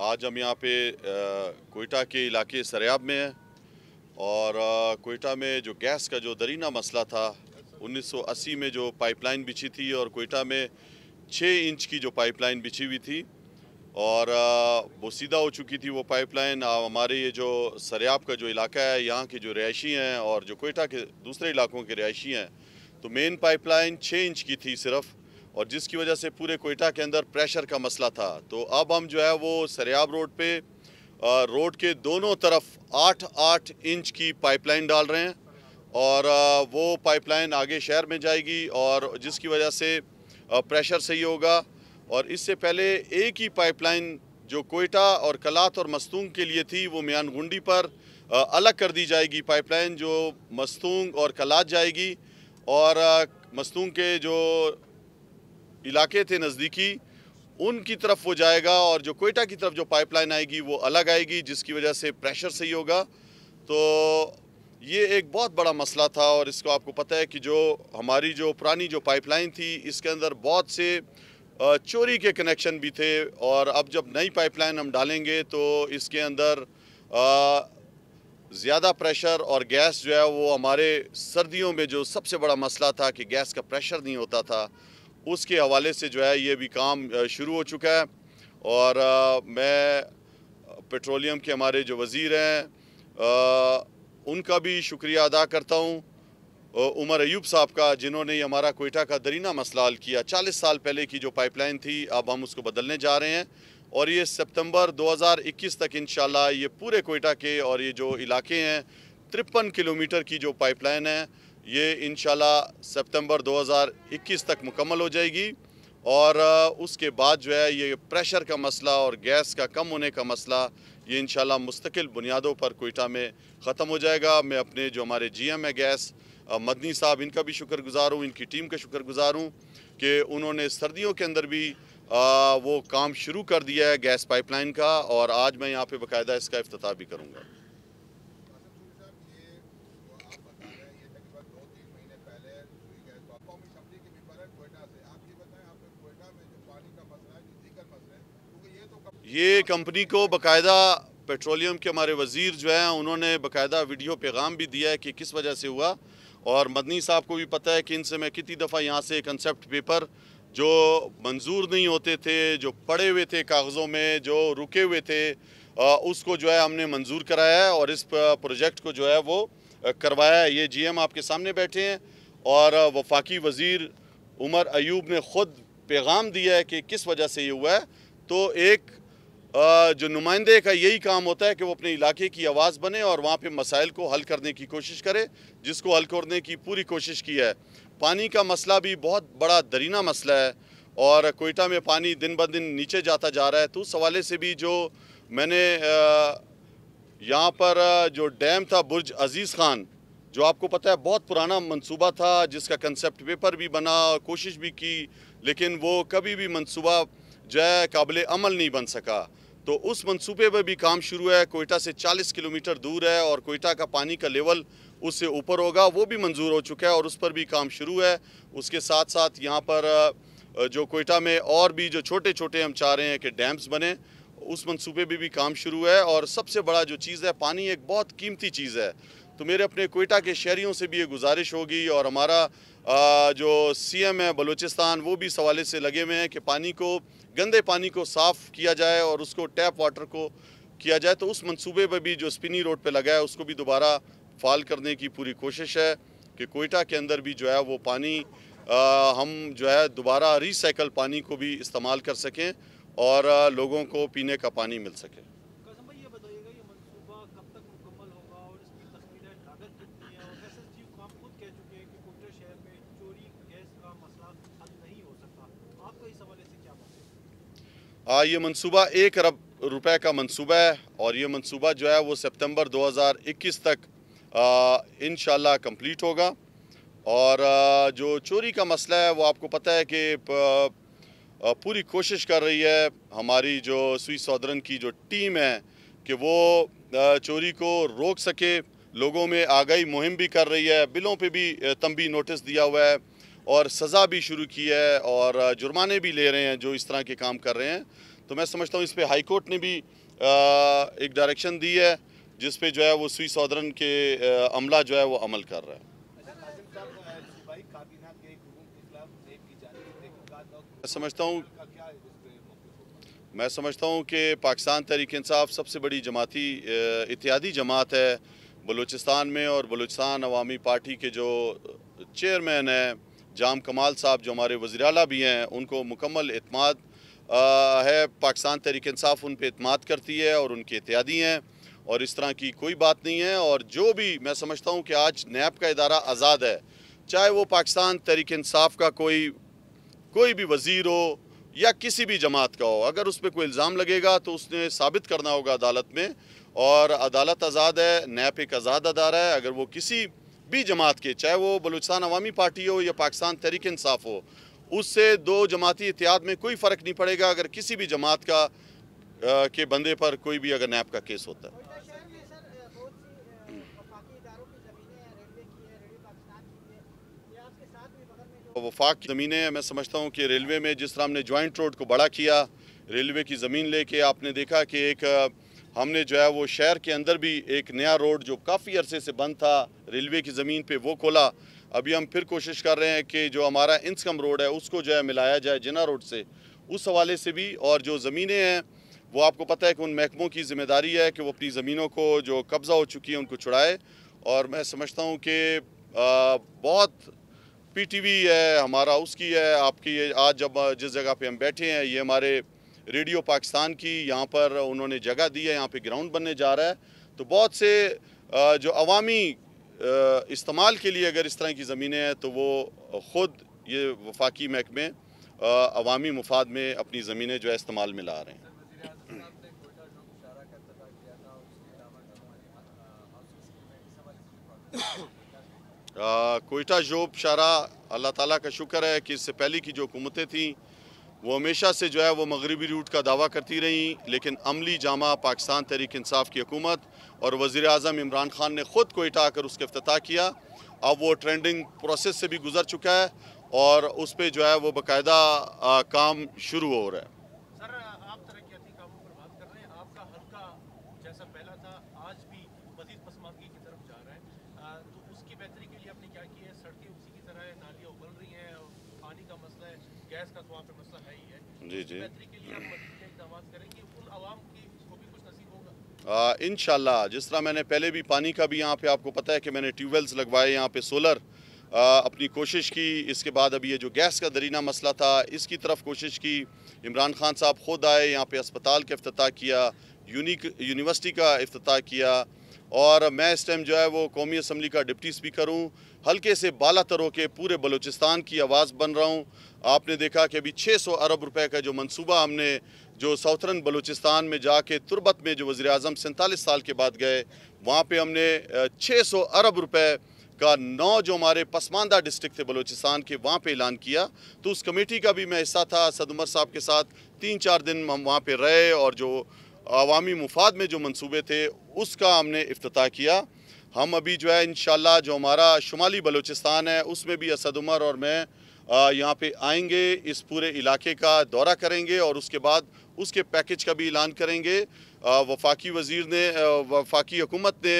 आज हम यहाँ पे कोयटा के इलाके सरयाब में हैं और कोयटा में जो गैस का जो दरीना मसला था 1980 में जो पाइपलाइन बिछी थी और कोयटा में 6 इंच की जो पाइपलाइन बिछी हुई थी और वो सीधा हो चुकी थी वो पाइपलाइन हमारे ये जो सरयाब का जो इलाका है यहाँ के जो रिहायशी हैं और जो कोयटा के दूसरे इलाकों के रिहायशी हैं तो मेन पाइपलाइन छः इंच की थी सिर्फ़ और जिसकी वजह से पूरे कोयटा के अंदर प्रेशर का मसला था तो अब हम जो है वो सरियाब रोड पे रोड के दोनों तरफ आठ आठ इंच की पाइपलाइन डाल रहे हैं और वो पाइपलाइन आगे शहर में जाएगी और जिसकी वजह से प्रेशर सही होगा और इससे पहले एक ही पाइपलाइन जो कोयटा और कलात और मस्तूंग के लिए थी वो मियानगुंडी पर अलग कर दी जाएगी पाइपलाइन जो मस्तूंग और कलात जाएगी और मस्तूंग के जो इलाके थे नज़दीकी उनकी तरफ वो जाएगा और जो कोयटा की तरफ जो पाइपलाइन आएगी वो अलग आएगी जिसकी वजह से प्रेशर सही होगा तो ये एक बहुत बड़ा मसला था और इसको आपको पता है कि जो हमारी जो पुरानी जो पाइपलाइन थी इसके अंदर बहुत से चोरी के कनेक्शन भी थे और अब जब नई पाइपलाइन हम डालेंगे तो इसके अंदर ज़्यादा प्रेशर और गैस जो है वो हमारे सर्दियों में जो सबसे बड़ा मसला था कि गैस का प्रेशर नहीं होता था उसके हवाले से जो है ये भी काम शुरू हो चुका है और आ, मैं पेट्रोलियम के हमारे जो वज़ीर हैं उनका भी शुक्रिया अदा करता हूँ उमर एयूब साहब का जिन्होंने हमारा कोयटा का दरीना मसला हल किया चालीस साल पहले की जो पाइपलाइन थी अब हम उसको बदलने जा रहे हैं और ये सितंबर 2021 तक इन ये पूरे कोयटा के और ये जो इलाके हैं तिरपन किलोमीटर की जो पाइपलाइन है ये इन सितंबर 2021 तक मुकम्मल हो जाएगी और उसके बाद जो है ये प्रेशर का मसला और गैस का कम होने का मसला ये इन मुस्तकिल बुनियादों पर कोयटा में ख़त्म हो जाएगा मैं अपने जो हमारे जी एम है गैस मदनी साहब इनका भी शुक्रगुजार हूँ इनकी टीम का शुक्रगुजार हूँ कि उन्होंने सर्दियों के अंदर भी आ, वो काम शुरू कर दिया है गैस पाइपलाइन का और आज मैं यहाँ पे बकायदा इसका अफ्ताह भी करूँगा ये कंपनी को बाकायदा पेट्रोलियम के हमारे वजीर जो हैं उन्होंने बाकायदा वीडियो पैगाम भी दिया है कि किस वजह से हुआ और मदनी साहब को भी पता है कि इनसे मैं कितनी दफ़ा यहाँ से कंसेप्ट पेपर जो मंजूर नहीं होते थे जो पड़े हुए थे कागज़ों में जो रुके हुए थे उसको जो है हमने मंजूर कराया है और इस प्रोजेक्ट को जो है वो करवाया है ये जीएम आपके सामने बैठे हैं और वफाकी वज़ीर उमर अयूब ने ख़ुद पैगाम दिया है कि किस वजह से ये हुआ है तो एक जो नुमाइंदे का यही काम होता है कि वो अपने इलाके की आवाज़ बने और वहाँ पे मसाइल को हल करने की कोशिश करे जिसको हल करने की पूरी कोशिश की है पानी का मसला भी बहुत बड़ा दरीना मसला है और कोयटा में पानी दिन ब दिन नीचे जाता जा रहा है तो उस हवाले से भी जो मैंने यहाँ पर जो डैम था बुर्ज अजीज़ ख़ान जो आपको पता है बहुत पुराना मंसूबा था जिसका कंसेप्ट पेपर भी बना और कोशिश भी की लेकिन वो कभी भी मंसूबा जो है काबिल अमल नहीं बन सका तो उस मंसूबे पर भी काम शुरू है कोयटा से 40 किलोमीटर दूर है और कोयटा का पानी का लेवल उससे ऊपर होगा वो भी मंजूर हो चुका है और उस पर भी काम शुरू है उसके साथ साथ यहाँ पर जो कोयटा में और भी जो छोटे छोटे हम चाह रहे हैं कि डैम्स बने उस मंसूबे में भी काम शुरू है और सबसे बड़ा जो चीज़ है पानी एक बहुत कीमती चीज़ है तो मेरे अपने कोयटा के शहरीों से भी ये गुजारिश होगी और हमारा जो सीएम है बलूचिस्तान वो भी सवाले से लगे हुए हैं कि पानी को गंदे पानी को साफ़ किया जाए और उसको टैप वाटर को किया जाए तो उस मंसूबे पर भी जो स्पिनी रोड पे लगा है उसको भी दोबारा फाल करने की पूरी कोशिश है कि कोयटा के अंदर भी जो है वो पानी आ, हम जो है दोबारा रिसाइकल पानी को भी इस्तेमाल कर सकें और लोगों को पीने का पानी मिल सके आ, ये मंसूबा एक अरब रुपए का मंसूबा है और ये मंसूबा जो है वो सितंबर 2021 तक इन कंप्लीट होगा और आ, जो चोरी का मसला है वो आपको पता है कि पूरी कोशिश कर रही है हमारी जो सुई सौदरन की जो टीम है कि वो चोरी को रोक सके लोगों में आगाही मुहिम भी कर रही है बिलों पे भी तंबी नोटिस दिया हुआ है और सज़ा भी शुरू की है और जुर्माने भी ले रहे हैं जो इस तरह के काम कर रहे हैं तो मैं समझता हूँ इस पर हाई कोर्ट ने भी एक डायरेक्शन दी है जिस पे जो है वो सुई सौदरन के अमला जो है वो अमल कर रहा है समझता हूँ मैं समझता हूँ कि पाकिस्तान तहरीक इंसाफ सबसे बड़ी जमाती इतिहादी जमात है बलूचिस्तान में और बलूचिस्तान अवामी पार्टी के जो चेयरमैन हैं जाम कमाल साहब जो हमारे वजी अला भी हैं उनको मुकम्मल अतमाद है पाकिस्तान तहरीक इंसाफ उन पर अतमाद करती है और उनके इत्यादी हैं और इस तरह की कोई बात नहीं है और जो भी मैं समझता हूँ कि आज नैब का इदारा आज़ाद है चाहे वो पाकिस्तान तहरीक इंसाफ का कोई कोई भी वजीर हो या किसी भी जमात का हो अगर उस पर कोई इल्ज़ाम लगेगा तो उसने साबित करना होगा अदालत में और अदालत आज़ाद है नैप एक आज़ाद अदारा है अगर वो किसी भी जमात के चाहे वो बलूचिस्तान अवामी पार्टी हो या पाकिस्तान तहरीक इंसाफ हो उससे दो जमाती इतिहाद में कोई फ़र्क नहीं पड़ेगा अगर किसी भी जमात का आ, के बंदे पर कोई भी अगर नैप का केस होता है हम्म। वफाक की ज़मीनें मैं समझता हूँ कि रेलवे में जिस तरह हमने जॉइंट रोड को बड़ा किया रेलवे की ज़मीन लेके आपने देखा कि एक हमने जो है वो शहर के अंदर भी एक नया रोड जो काफ़ी अरसे से बंद था रेलवे की ज़मीन पे वो खोला अभी हम फिर कोशिश कर रहे हैं कि जो हमारा इंसकम रोड है उसको जो है मिलाया जाए जिना रोड से उस हवाले से भी और जो ज़मीनें हैं वो आपको पता है कि उन महकमों की जिम्मेदारी है कि वो अपनी ज़मीनों को जो कब्ज़ा हो चुकी है उनको छुड़ाए और मैं समझता हूँ कि बहुत पी है हमारा उसकी है आपकी ये आज जब जिस जगह पर हम बैठे हैं ये हमारे रेडियो पाकिस्तान की यहाँ पर उन्होंने जगह दी है यहाँ पे ग्राउंड बनने जा रहा है तो बहुत से जो अवामी इस्तेमाल के लिए अगर इस तरह की ज़मीनें हैं तो वो ख़ुद ये वफाकी महकमे अवामी मुफाद में अपनी ज़मीनें जो है इस्तेमाल में ला रहे हैं कोयटा जोब शारा अल्लाह ताला का शुक्र है कि इससे पहले की जो हुकूमतें थीं वो हमेशा से जो है वो मगरबी रूट का दावा करती रहीं लेकिन अमली जामा पाकिस्तान तहरीक इंसाफ की हुकूमत और वज़ी अजम इमरान खान ने ख़ुद को इटा कर उसके अफ्ताह किया अब वो ट्रेंडिंग प्रोसेस से भी गुजर चुका है और उस पर जो है वो बाकायदा काम शुरू हो रहा है गैस का तो पे मसला है ही है जी जी इन जिस तरह मैंने पहले भी पानी का भी यहाँ पे आपको पता है कि मैंने ट्यूबवेल्स लगवाए यहाँ पे सोलर आ, अपनी कोशिश की इसके बाद अभी ये जो गैस का दरीना मसला था इसकी तरफ कोशिश की इमरान खान साहब खुद आए यहाँ पे अस्पताल का अफ्ताह किया यूनिक यूनिवर्सिटी का अफ्ताह किया और मैं इस टाइम जो है वो कौमी असम्बली का डिप्टी स्पीकर हूँ हल्के से बाला तरों के पूरे बलूचिस्तान की आवाज़ बन रहा हूँ आपने देखा कि अभी 600 अरब रुपए का जो मंसूबा हमने जो साउथर्न बलूचिस्तान में जाके तुरबत में जो वज़ी अजम सैंतालीस साल के बाद गए वहाँ पर हमने 600 अरब रुपए का नौ जो हमारे पसमानदा डिस्ट्रिक्ट थे बलूचिस्तान के वहाँ पे ऐलान किया तो उस कमेटी का भी मैं हिस्सा था सद उमर साहब के साथ तीन चार दिन हम वहाँ पे रहे और जो अवामी मुफाद में जो मंसूबे थे उसका हमने अफ्ताह किया हम अभी जो है इन जो हमारा शुमाली बलूचिस्तान है उसमें भी असद उमर और मैं यहाँ पे आएंगे इस पूरे इलाके का दौरा करेंगे और उसके बाद उसके पैकेज का भी ऐलान करेंगे वफाकी वजीर ने वफाकी हुकूमत ने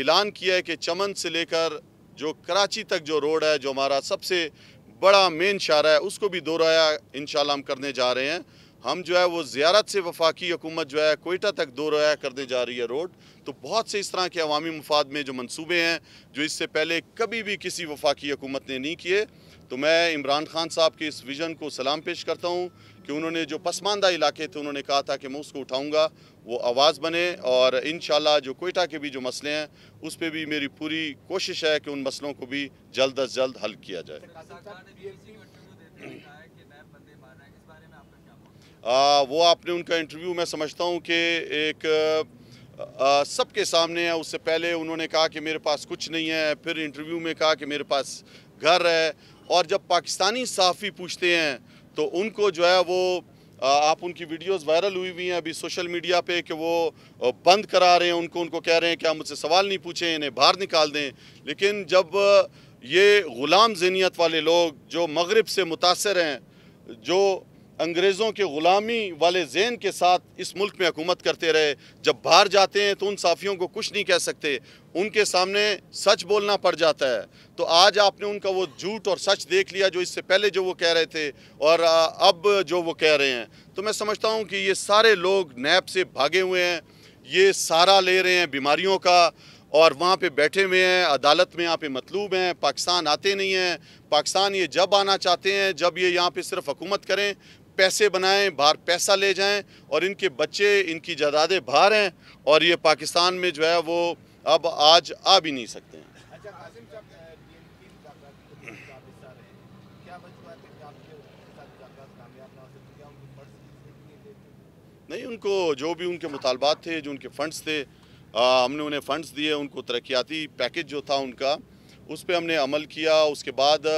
ऐलान किया है कि चमन से लेकर जो कराची तक जो रोड है जो हमारा सबसे बड़ा मेन शारा है उसको भी दोहराया इन हम करने जा रहे हैं हम जो है वो ज़्यारत से वफाकी हुकूमत जो है कोयटा तक दो रहा करने जा रही है रोड तो बहुत से इस तरह के अवामी मफाद में जो मनसूबे हैं जो इससे पहले कभी भी किसी वफाकी हुकूमत ने नहीं किए तो मैं इमरान खान साहब के इस विज़न को सलाम पेश करता हूँ कि उन्होंने जो पसमानदा इलाके थे उन्होंने कहा था कि मैं उसको उठाऊँगा वो आवाज़ बने और इन जो कोयटा के भी जो मसले हैं उस पर भी मेरी पूरी कोशिश है कि उन मसलों को भी जल्द अज जल्द हल किया जाए वो आपने उनका इंटरव्यू मैं समझता हूँ कि एक सबके सामने है उससे पहले उन्होंने कहा कि मेरे पास कुछ नहीं है फिर इंटरव्यू में कहा कि मेरे पास घर है और जब पाकिस्तानी साफ़ी पूछते हैं तो उनको जो है वो आप उनकी वीडियोस वायरल हुई हुई हैं अभी सोशल मीडिया पे कि वो बंद करा रहे हैं उनको उनको कह रहे हैं कि आप मुझसे सवाल नहीं पूछें इन्हें बाहर निकाल दें लेकिन जब ये ग़ुलाम जहनीत वाले लोग जो मगरब से मुतासर हैं जो अंग्रेज़ों के ग़ुलामी वाले जेन के साथ इस मुल्क में हुकूमत करते रहे जब बाहर जाते हैं तो उन साफ़ियों को कुछ नहीं कह सकते उनके सामने सच बोलना पड़ जाता है तो आज आपने उनका वो झूठ और सच देख लिया जो इससे पहले जो वो कह रहे थे और अब जो वो कह रहे हैं तो मैं समझता हूँ कि ये सारे लोग नैब से भागे हुए हैं ये सारा ले रहे हैं बीमारियों का और वहाँ पे बैठे हुए हैं अदालत में यहाँ पे मतलूब हैं पाकिस्तान आते नहीं हैं पाकिस्तान ये जब आना चाहते हैं जब ये यहाँ पे सिर्फ हुकूमत करें पैसे बनाएं बाहर पैसा ले जाएं और इनके बच्चे इनकी जदादें बाहर हैं और ये पाकिस्तान में जो है वो अब आज आ भी नहीं सकते हैं अच्छा, नहीं उनको जो भी उनके मुतालबात थे जो उनके फ़ंड्स थे आ, हमने उन्हें फ़ंड्स दिए उनको तरक्याती पैकेज जो था उनका उस पर हमने अमल किया उसके बाद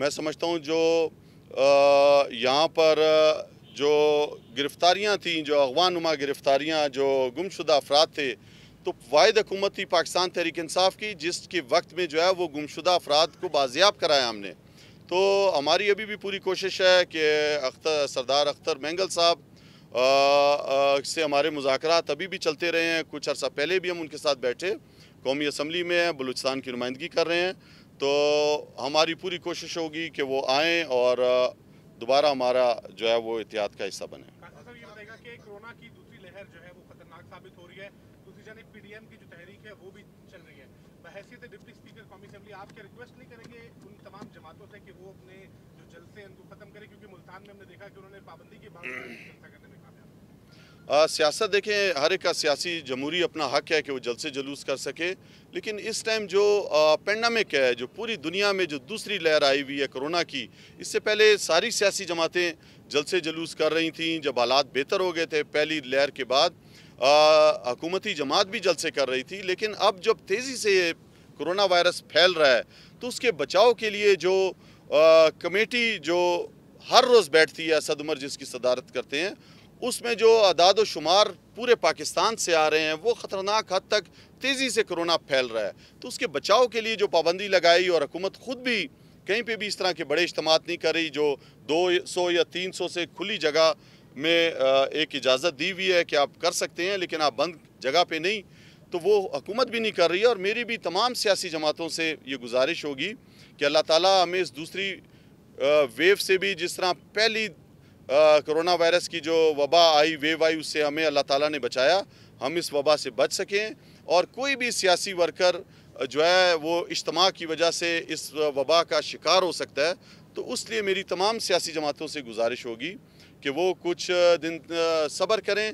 मैं समझता हूँ जो यहाँ पर जो गिरफ़्तारियाँ थीं जो अगवा नुमा गिरफ़्तारियाँ जो गुमशुदा अफराद थे तो वाद हुकूमत थी पाकिस्तान तहरीक इंसाफ की जिसके वक्त में जो है वो गुमशुदा अफराद को बाजियाब कराया हमने तो हमारी अभी भी पूरी कोशिश है कि अख्तर सरदार अख्तर मैंगल साहब से हमारे मुजाकर अभी भी चलते रहे हैं कुछ अर्सा पहले भी हम उनके साथ बैठे कौमी असम्बली में बलूचिस्तान की नुमाइंदगी कर रहे हैं तो हमारी पूरी कोशिश होगी कि वो आए और दोबारा हमारा जो है वो एहतियात का हिस्सा बने की दूसरी लहर जो खतरनाक साबित हो रही है तहरीक है वो भी चल रही है बहसीत डिप्टी स्पीकर आप क्या रिक्वेस्ट नहीं करेंगे उन तमाम जमातों से कि वो अपने जो जलसे हैं उनको खत्म करें क्योंकि मुल्तान में हमने देखा कि उन्होंने पाबंदी के करने में सियासत देखें हर एक का सियासी जमहूरी अपना हक है कि वो जल से जुलूस कर सके लेकिन इस टाइम जो पेंडामिक है जो पूरी दुनिया में जो दूसरी लहर आई हुई है कोरोना की इससे पहले सारी सियासी जमातें जल से जुलूस कर रही थी जब हालात बेहतर हो गए थे पहली लहर के बाद हकूमती जमात भी जल से कर रही थी लेकिन अब जब तेज़ी से कोरोना वायरस फैल रहा है तो उसके बचाव के लिए जो कमेटी जो हर रोज़ बैठती है सदमर जिसकी सदारत करते हैं उसमें जो अदाद शुमार पूरे पाकिस्तान से आ रहे हैं वो ख़तरनाक हद तक तेज़ी से कोरोना फैल रहा है तो उसके बचाव के लिए जो पाबंदी लगाई और हुकूमत ख़ुद भी कहीं पे भी इस तरह के बड़े इज्तम नहीं कर रही जो दो सौ या तीन सौ से खुली जगह में एक इजाज़त दी हुई है कि आप कर सकते हैं लेकिन आप बंद जगह पर नहीं तो वो हुकूमत भी नहीं कर रही है और मेरी भी तमाम सियासी जमातों से ये गुजारिश होगी कि अल्लाह ताली हमें इस दूसरी वेव से भी जिस तरह पहली कोरोना वायरस की जो वबा आई वेव आई उससे हमें अल्लाह ताला ने बचाया हम इस वबा से बच सकें और कोई भी सियासी वर्कर जो है वो इज्तम की वजह से इस वबा का शिकार हो सकता है तो उस लिए मेरी तमाम सियासी जमातों से गुजारिश होगी कि वो कुछ दिन सब्र करें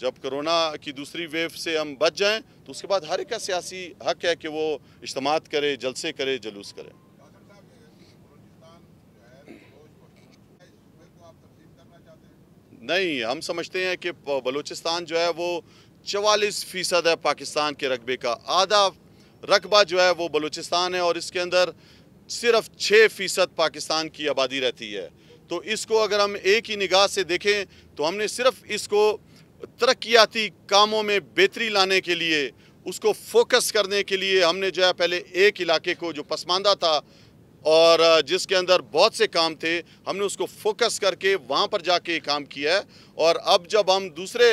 जब कोरोना की दूसरी वेव से हम बच जाएं तो उसके बाद हर एक का सियासी हक है कि वो इज्तम करे जलसे करे जलूस करें नहीं हम समझते हैं कि बलूचिस्तान जो है वो चवालीस फ़ीसद है पाकिस्तान के रकबे का आधा रकबा जो है वो बलूचिस्तान है और इसके अंदर सिर्फ छः फ़ीसद पाकिस्तान की आबादी रहती है तो इसको अगर हम एक ही निगाह से देखें तो हमने सिर्फ इसको तरक्याती कामों में बेहतरी लाने के लिए उसको फोकस करने के लिए हमने जो है पहले एक इलाके को जो पसमानदा था और जिसके अंदर बहुत से काम थे हमने उसको फोकस करके वहाँ पर जाके काम किया है और अब जब हम दूसरे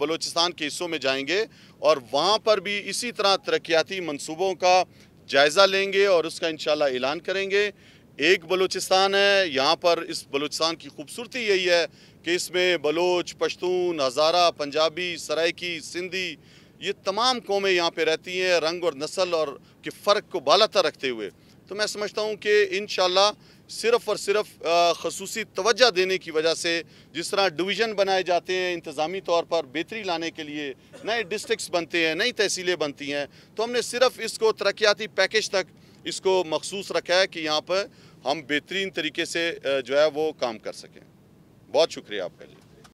बलूचिस्तान के हिस्सों में जाएंगे और वहाँ पर भी इसी तरह तरक्याती मनसूबों का जायज़ा लेंगे और उसका इन ऐलान करेंगे एक बलूचिस्तान है यहाँ पर इस बलूचिस्तान की खूबसूरती यही है कि इसमें बलोच पश्तून हज़ारा पंजाबी सराइकी सिंधी ये तमाम कौमें यहाँ पे रहती हैं रंग और नस्ल और के फ़र्क को बालता रखते हुए तो मैं समझता हूँ कि इन सिर्फ और सिर्फ खसूस तोज्ह देने की वजह से जिस तरह डिवीज़न बनाए जाते हैं इंतज़ामी तौर पर बेहतरी लाने के लिए नए डिस्ट्रिक्स बनते हैं नई तहसीलें बनती हैं तो हमने सिर्फ इसको तरक्याती पैकेज तक इसको मखसूस रखा है कि यहाँ पर हम बेहतरीन तरीके से जो है वो काम कर सकें बहुत शुक्रिया आपका जी